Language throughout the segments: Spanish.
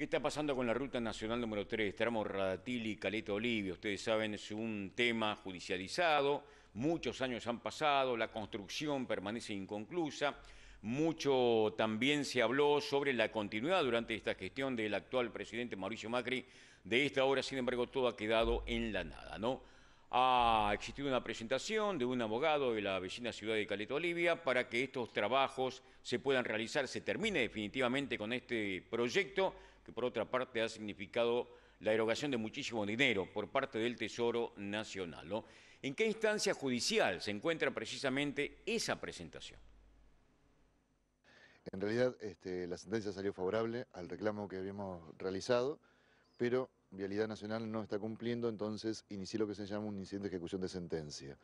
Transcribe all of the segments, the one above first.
¿Qué está pasando con la ruta nacional número 3, tramo Radatili, Caleta Olivia? Ustedes saben, es un tema judicializado, muchos años han pasado, la construcción permanece inconclusa, mucho también se habló sobre la continuidad durante esta gestión del actual presidente Mauricio Macri de esta obra, sin embargo, todo ha quedado en la nada, ¿no? ha existido una presentación de un abogado de la vecina ciudad de Caleta Olivia para que estos trabajos se puedan realizar, se termine definitivamente con este proyecto, que por otra parte ha significado la erogación de muchísimo dinero por parte del Tesoro Nacional. ¿En qué instancia judicial se encuentra precisamente esa presentación? En realidad, este, la sentencia salió favorable al reclamo que habíamos realizado, pero Vialidad Nacional no está cumpliendo, entonces inicié lo que se llama un incidente de ejecución de sentencia.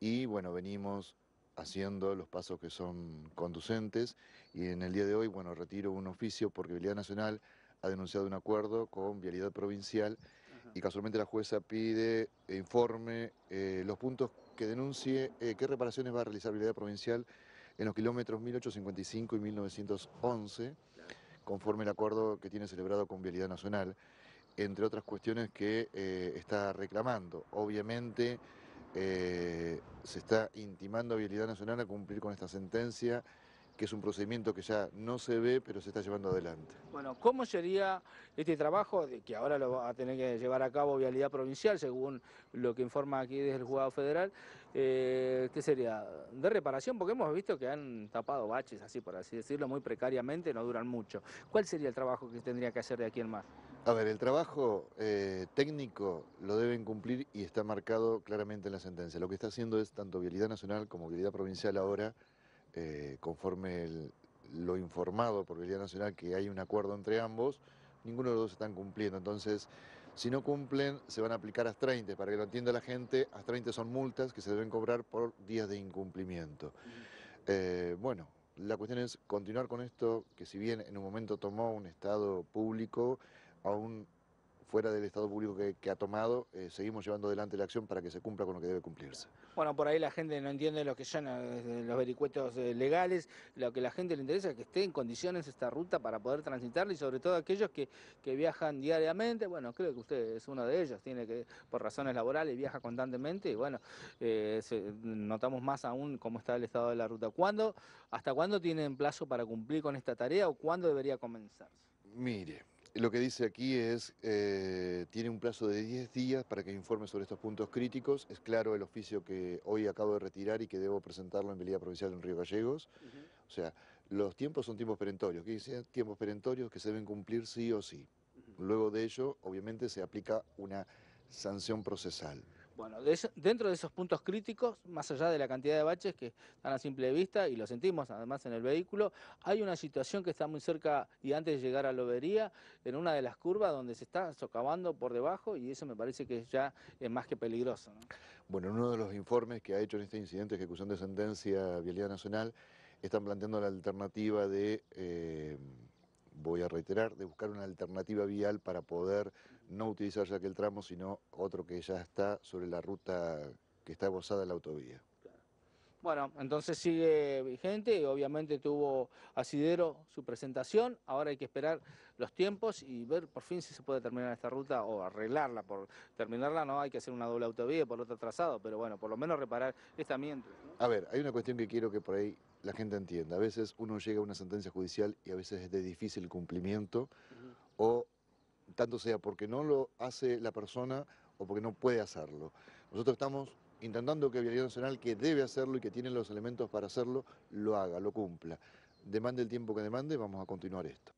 Y bueno, venimos haciendo los pasos que son conducentes y en el día de hoy, bueno, retiro un oficio porque Vialidad Nacional ha denunciado un acuerdo con Vialidad Provincial y casualmente la jueza pide e informe eh, los puntos que denuncie eh, qué reparaciones va a realizar Vialidad Provincial en los kilómetros 1855 y 1911, conforme el acuerdo que tiene celebrado con Vialidad Nacional entre otras cuestiones que eh, está reclamando. Obviamente eh, se está intimando a Vialidad Nacional a cumplir con esta sentencia, que es un procedimiento que ya no se ve, pero se está llevando adelante. Bueno, ¿cómo sería este trabajo, que ahora lo va a tener que llevar a cabo Vialidad Provincial, según lo que informa aquí desde el juzgado federal? Eh, ¿Qué sería? ¿De reparación? Porque hemos visto que han tapado baches, así por así decirlo, muy precariamente, no duran mucho. ¿Cuál sería el trabajo que tendría que hacer de aquí en más? A ver, el trabajo eh, técnico lo deben cumplir y está marcado claramente en la sentencia. Lo que está haciendo es tanto Vialidad Nacional como Vialidad Provincial ahora, eh, conforme lo informado por Vialidad Nacional que hay un acuerdo entre ambos, ninguno de los dos están cumpliendo. Entonces, si no cumplen, se van a aplicar a 30. Para que lo entienda la gente, a 30 son multas que se deben cobrar por días de incumplimiento. Eh, bueno, la cuestión es continuar con esto, que si bien en un momento tomó un estado público, aún fuera del Estado público que, ha tomado, eh, seguimos llevando adelante la acción para que se cumpla con lo que debe cumplirse. Bueno, por ahí la gente no entiende lo que son eh, los vericuetos eh, legales, lo que a la gente le interesa es que esté en condiciones esta ruta para poder transitarla y sobre todo aquellos que, viajan diariamente, bueno, creo que usted es uno de ellos, tiene que, por razones laborales, viaja constantemente y bueno, notamos más aún cómo está el estado de la ruta. ¿Cuándo, ¿Hasta cuándo tienen plazo para cumplir con esta tarea o cuándo debería comenzarse? Mire, lo que dice aquí es, eh, tiene un plazo de 10 días para que informe sobre estos puntos críticos. Es claro el oficio que hoy acabo de retirar y que debo presentarlo en Velía Provincial en Río Gallegos. O sea, los tiempos son tiempos perentorios. ¿Qué dicen? Tiempos perentorios que se deben cumplir sí o sí. Luego de ello, obviamente, se aplica una sanción procesal. Bueno, dentro de esos puntos críticos, más allá de la cantidad de baches que están a simple vista y lo sentimos además en el vehículo, hay una situación que está muy cerca y antes de llegar a Lobería, en una de las curvas donde se está socavando por debajo y eso me parece que ya es más que peligroso. Bueno, en uno de los informes que ha hecho en este incidente de ejecución de sentencia Vialidad Nacional, están planteando la alternativa de... Eh, voy a reiterar, de buscar una alternativa vial para poder no utilizar ya aquel tramo, sino otro que ya está sobre la ruta que está gozada la autovía. Bueno, entonces sigue vigente, obviamente tuvo asidero su presentación, ahora hay que esperar los tiempos y ver por fin si se puede terminar esta ruta o arreglarla, por terminarla no hay que hacer una doble autovía por otro trazado, pero bueno, por lo menos reparar esta mientras. A ver, hay una cuestión que quiero que por ahí la gente entienda. A veces uno llega a una sentencia judicial y a veces es de difícil cumplimiento o tanto sea porque no lo hace la persona o porque no puede hacerlo. Nosotros estamos intentando que Vialidad Nacional, que debe hacerlo y que tiene los elementos para hacerlo, lo haga, lo cumpla. Demande el tiempo que demande, vamos a continuar esto.